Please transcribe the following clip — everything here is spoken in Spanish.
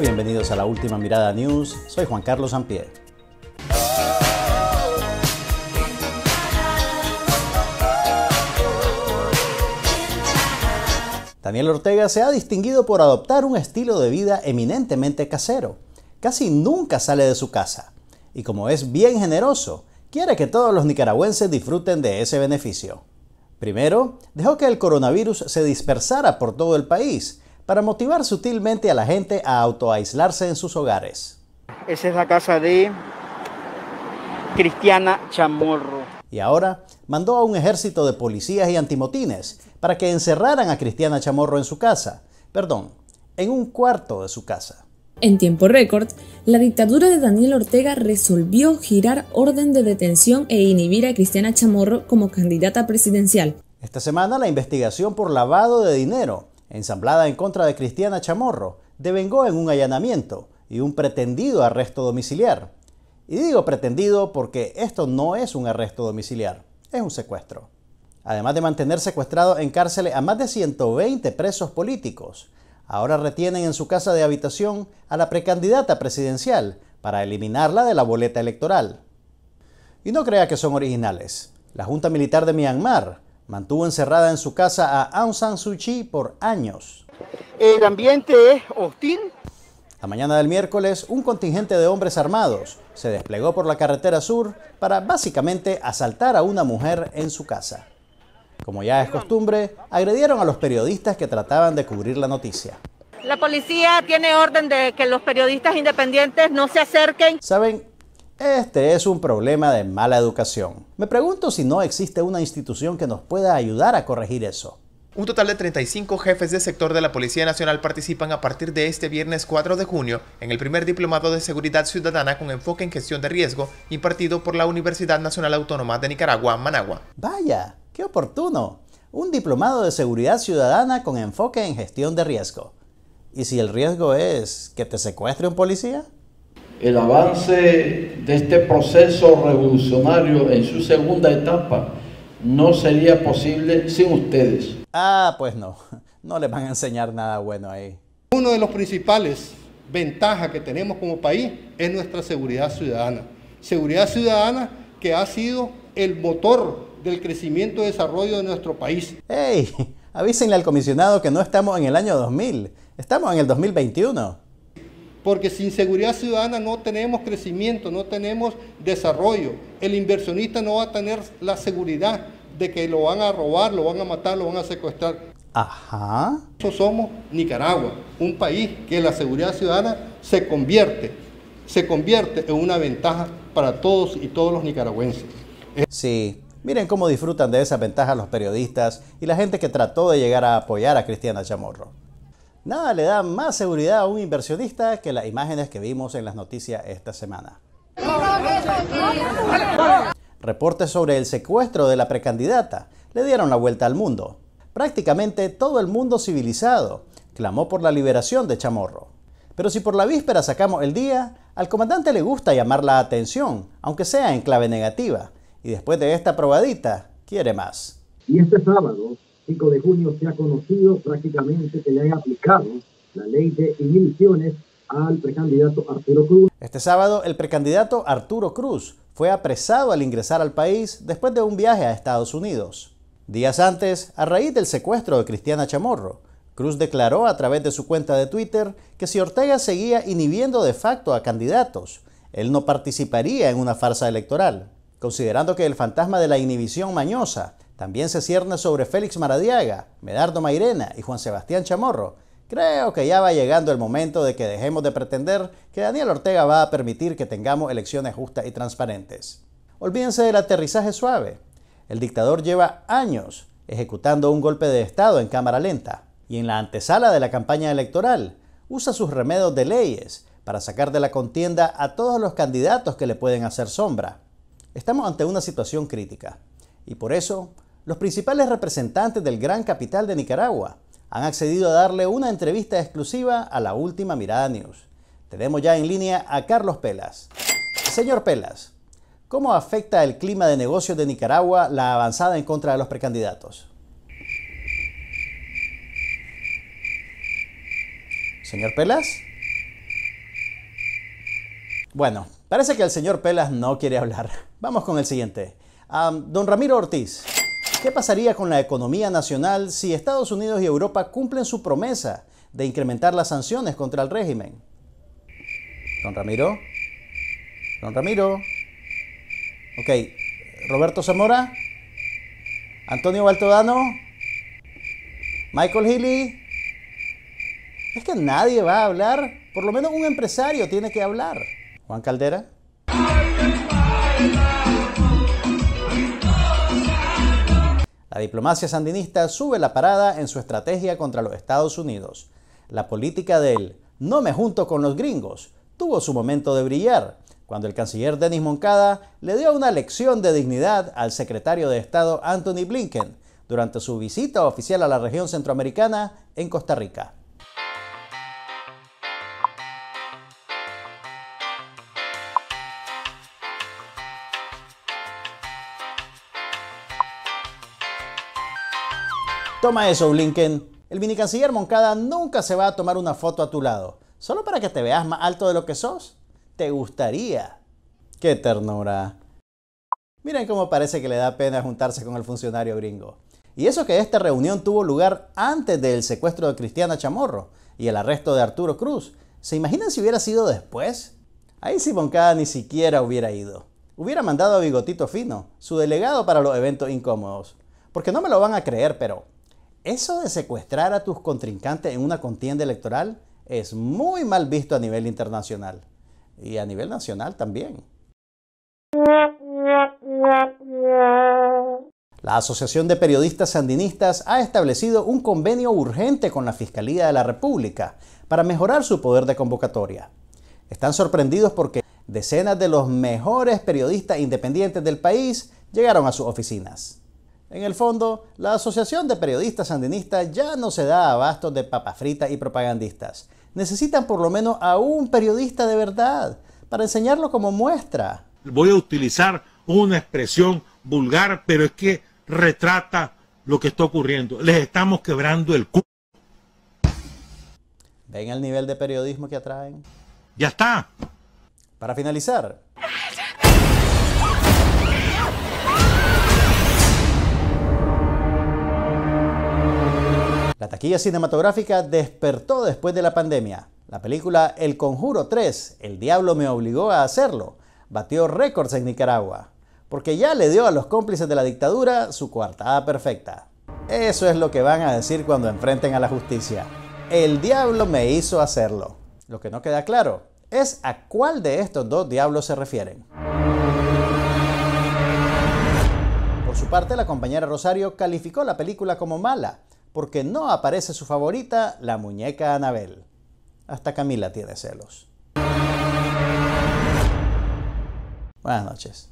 bienvenidos a la última mirada news, soy Juan Carlos Ampier. Daniel Ortega se ha distinguido por adoptar un estilo de vida eminentemente casero. Casi nunca sale de su casa. Y como es bien generoso, quiere que todos los nicaragüenses disfruten de ese beneficio. Primero, dejó que el coronavirus se dispersara por todo el país para motivar sutilmente a la gente a autoaislarse en sus hogares. Esa es la casa de Cristiana Chamorro. Y ahora mandó a un ejército de policías y antimotines para que encerraran a Cristiana Chamorro en su casa, perdón, en un cuarto de su casa. En tiempo récord, la dictadura de Daniel Ortega resolvió girar orden de detención e inhibir a Cristiana Chamorro como candidata presidencial. Esta semana la investigación por lavado de dinero ensamblada en contra de Cristiana Chamorro, devengó en un allanamiento y un pretendido arresto domiciliar. Y digo pretendido porque esto no es un arresto domiciliar, es un secuestro. Además de mantener secuestrado en cárceles a más de 120 presos políticos, ahora retienen en su casa de habitación a la precandidata presidencial para eliminarla de la boleta electoral. Y no crea que son originales. La Junta Militar de Myanmar mantuvo encerrada en su casa a Aung San Suu Kyi por años. El ambiente es hostil. La mañana del miércoles, un contingente de hombres armados se desplegó por la carretera sur para básicamente asaltar a una mujer en su casa. Como ya es costumbre, agredieron a los periodistas que trataban de cubrir la noticia. La policía tiene orden de que los periodistas independientes no se acerquen. Saben, este es un problema de mala educación. Me pregunto si no existe una institución que nos pueda ayudar a corregir eso. Un total de 35 jefes de sector de la Policía Nacional participan a partir de este viernes 4 de junio en el primer diplomado de seguridad ciudadana con enfoque en gestión de riesgo impartido por la Universidad Nacional Autónoma de Nicaragua, Managua. Vaya, qué oportuno. Un diplomado de seguridad ciudadana con enfoque en gestión de riesgo. ¿Y si el riesgo es que te secuestre un policía? el avance de este proceso revolucionario en su segunda etapa no sería posible sin ustedes. Ah, pues no, no les van a enseñar nada bueno ahí. Uno de los principales ventajas que tenemos como país es nuestra seguridad ciudadana. Seguridad ciudadana que ha sido el motor del crecimiento y desarrollo de nuestro país. ¡Ey! Avísenle al comisionado que no estamos en el año 2000, estamos en el 2021. Porque sin seguridad ciudadana no tenemos crecimiento, no tenemos desarrollo. El inversionista no va a tener la seguridad de que lo van a robar, lo van a matar, lo van a secuestrar. Ajá. Nosotros somos Nicaragua, un país que la seguridad ciudadana se convierte, se convierte en una ventaja para todos y todos los nicaragüenses. Sí, miren cómo disfrutan de esa ventaja los periodistas y la gente que trató de llegar a apoyar a Cristiana Chamorro. Nada le da más seguridad a un inversionista que las imágenes que vimos en las noticias esta semana. Reportes sobre el secuestro de la precandidata le dieron la vuelta al mundo. Prácticamente todo el mundo civilizado clamó por la liberación de Chamorro. Pero si por la víspera sacamos el día, al comandante le gusta llamar la atención, aunque sea en clave negativa, y después de esta probadita, quiere más. Y este sábado 5 de junio se ha conocido prácticamente que le han aplicado la ley de inhibiciones al precandidato Arturo Cruz. Este sábado, el precandidato Arturo Cruz fue apresado al ingresar al país después de un viaje a Estados Unidos. Días antes, a raíz del secuestro de Cristiana Chamorro, Cruz declaró a través de su cuenta de Twitter que si Ortega seguía inhibiendo de facto a candidatos, él no participaría en una farsa electoral, considerando que el fantasma de la inhibición mañosa también se cierne sobre Félix Maradiaga, Medardo Mairena y Juan Sebastián Chamorro. Creo que ya va llegando el momento de que dejemos de pretender que Daniel Ortega va a permitir que tengamos elecciones justas y transparentes. Olvídense del aterrizaje suave. El dictador lleva años ejecutando un golpe de Estado en cámara lenta y en la antesala de la campaña electoral usa sus remedos de leyes para sacar de la contienda a todos los candidatos que le pueden hacer sombra. Estamos ante una situación crítica y por eso los principales representantes del gran capital de Nicaragua han accedido a darle una entrevista exclusiva a la última Mirada News. Tenemos ya en línea a Carlos Pelas. Señor Pelas, ¿cómo afecta el clima de negocios de Nicaragua la avanzada en contra de los precandidatos? Señor Pelas. Bueno, parece que el señor Pelas no quiere hablar. Vamos con el siguiente. don Ramiro Ortiz. ¿Qué pasaría con la economía nacional si Estados Unidos y Europa cumplen su promesa de incrementar las sanciones contra el régimen? Don Ramiro. Don Ramiro. Ok. Roberto Zamora. Antonio Baltodano. Michael Healy. Es que nadie va a hablar. Por lo menos un empresario tiene que hablar. Juan Caldera. La diplomacia sandinista sube la parada en su estrategia contra los Estados Unidos. La política del no me junto con los gringos tuvo su momento de brillar, cuando el canciller Denis Moncada le dio una lección de dignidad al secretario de Estado Anthony Blinken durante su visita oficial a la región centroamericana en Costa Rica. Toma eso, Blinken. El minicanciller Moncada nunca se va a tomar una foto a tu lado, solo para que te veas más alto de lo que sos. ¿Te gustaría? ¡Qué ternura! Miren cómo parece que le da pena juntarse con el funcionario gringo. Y eso que esta reunión tuvo lugar antes del secuestro de Cristiana Chamorro y el arresto de Arturo Cruz. ¿Se imaginan si hubiera sido después? Ahí sí Moncada ni siquiera hubiera ido. Hubiera mandado a Bigotito Fino, su delegado para los eventos incómodos. Porque no me lo van a creer, pero eso de secuestrar a tus contrincantes en una contienda electoral es muy mal visto a nivel internacional y a nivel nacional también. La Asociación de Periodistas Sandinistas ha establecido un convenio urgente con la Fiscalía de la República para mejorar su poder de convocatoria. Están sorprendidos porque decenas de los mejores periodistas independientes del país llegaron a sus oficinas. En el fondo, la Asociación de Periodistas Sandinistas ya no se da abasto de papas fritas y propagandistas. Necesitan por lo menos a un periodista de verdad para enseñarlo como muestra. Voy a utilizar una expresión vulgar, pero es que retrata lo que está ocurriendo. Les estamos quebrando el culo. ¿Ven el nivel de periodismo que atraen? Ya está. Para finalizar, La taquilla cinematográfica despertó después de la pandemia. La película El Conjuro 3, El Diablo me obligó a hacerlo, batió récords en Nicaragua, porque ya le dio a los cómplices de la dictadura su coartada perfecta. Eso es lo que van a decir cuando enfrenten a la justicia. El diablo me hizo hacerlo. Lo que no queda claro es a cuál de estos dos diablos se refieren. Por su parte, la compañera Rosario calificó la película como mala porque no aparece su favorita, la muñeca Anabel. Hasta Camila tiene celos. Buenas noches.